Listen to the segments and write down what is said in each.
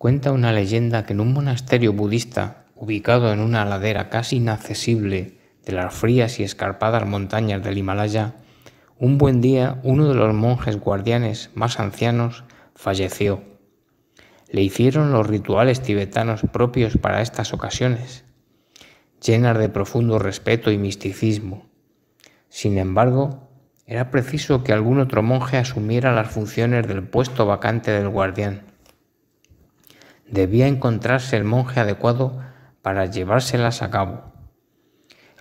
cuenta una leyenda que en un monasterio budista, ubicado en una ladera casi inaccesible de las frías y escarpadas montañas del Himalaya, un buen día uno de los monjes guardianes más ancianos falleció. Le hicieron los rituales tibetanos propios para estas ocasiones, llenas de profundo respeto y misticismo. Sin embargo, era preciso que algún otro monje asumiera las funciones del puesto vacante del guardián debía encontrarse el monje adecuado para llevárselas a cabo.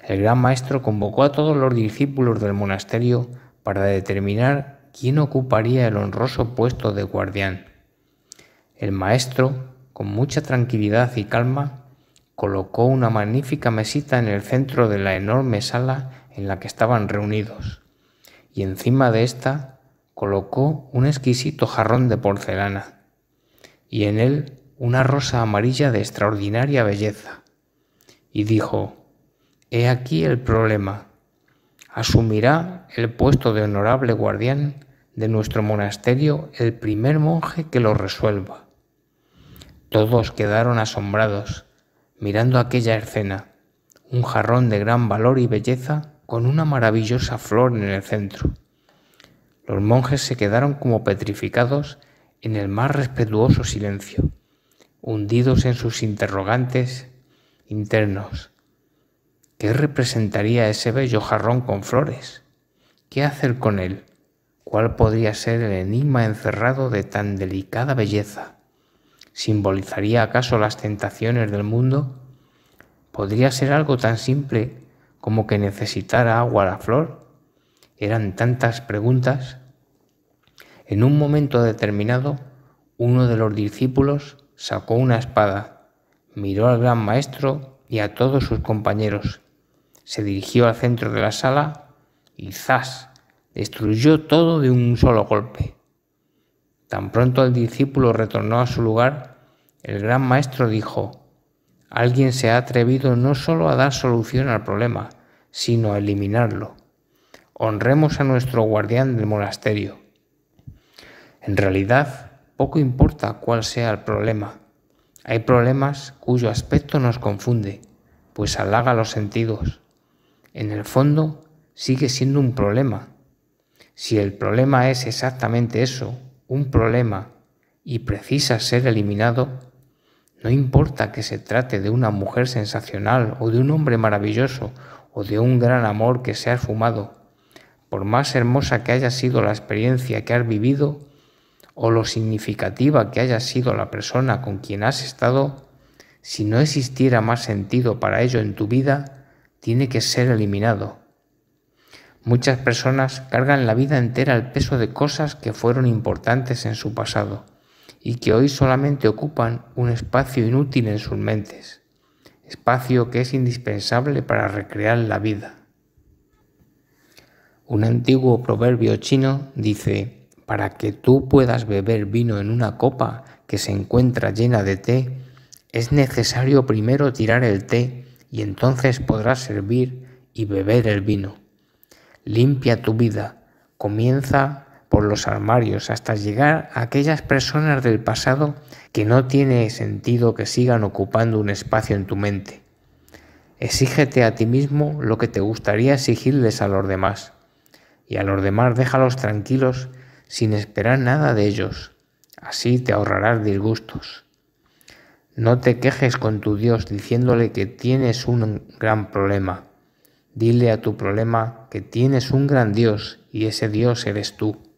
El gran maestro convocó a todos los discípulos del monasterio para determinar quién ocuparía el honroso puesto de guardián. El maestro, con mucha tranquilidad y calma, colocó una magnífica mesita en el centro de la enorme sala en la que estaban reunidos, y encima de ésta colocó un exquisito jarrón de porcelana, y en él una rosa amarilla de extraordinaria belleza, y dijo, He aquí el problema. Asumirá el puesto de honorable guardián de nuestro monasterio el primer monje que lo resuelva. Todos quedaron asombrados, mirando aquella escena, un jarrón de gran valor y belleza con una maravillosa flor en el centro. Los monjes se quedaron como petrificados en el más respetuoso silencio hundidos en sus interrogantes internos. ¿Qué representaría ese bello jarrón con flores? ¿Qué hacer con él? ¿Cuál podría ser el enigma encerrado de tan delicada belleza? ¿Simbolizaría acaso las tentaciones del mundo? ¿Podría ser algo tan simple como que necesitara agua la flor? Eran tantas preguntas. En un momento determinado, uno de los discípulos sacó una espada, miró al gran maestro y a todos sus compañeros, se dirigió al centro de la sala y zas, destruyó todo de un solo golpe. Tan pronto el discípulo retornó a su lugar, el gran maestro dijo, Alguien se ha atrevido no solo a dar solución al problema, sino a eliminarlo. Honremos a nuestro guardián del monasterio. En realidad, poco importa cuál sea el problema. Hay problemas cuyo aspecto nos confunde, pues halaga los sentidos. En el fondo, sigue siendo un problema. Si el problema es exactamente eso, un problema, y precisa ser eliminado, no importa que se trate de una mujer sensacional o de un hombre maravilloso o de un gran amor que se ha fumado, por más hermosa que haya sido la experiencia que has vivido, o lo significativa que haya sido la persona con quien has estado, si no existiera más sentido para ello en tu vida, tiene que ser eliminado. Muchas personas cargan la vida entera al peso de cosas que fueron importantes en su pasado y que hoy solamente ocupan un espacio inútil en sus mentes, espacio que es indispensable para recrear la vida. Un antiguo proverbio chino dice, para que tú puedas beber vino en una copa que se encuentra llena de té, es necesario primero tirar el té y entonces podrás servir y beber el vino. Limpia tu vida, comienza por los armarios hasta llegar a aquellas personas del pasado que no tiene sentido que sigan ocupando un espacio en tu mente. Exígete a ti mismo lo que te gustaría exigirles a los demás y a los demás déjalos tranquilos sin esperar nada de ellos. Así te ahorrarás disgustos. No te quejes con tu Dios diciéndole que tienes un gran problema. Dile a tu problema que tienes un gran Dios y ese Dios eres tú.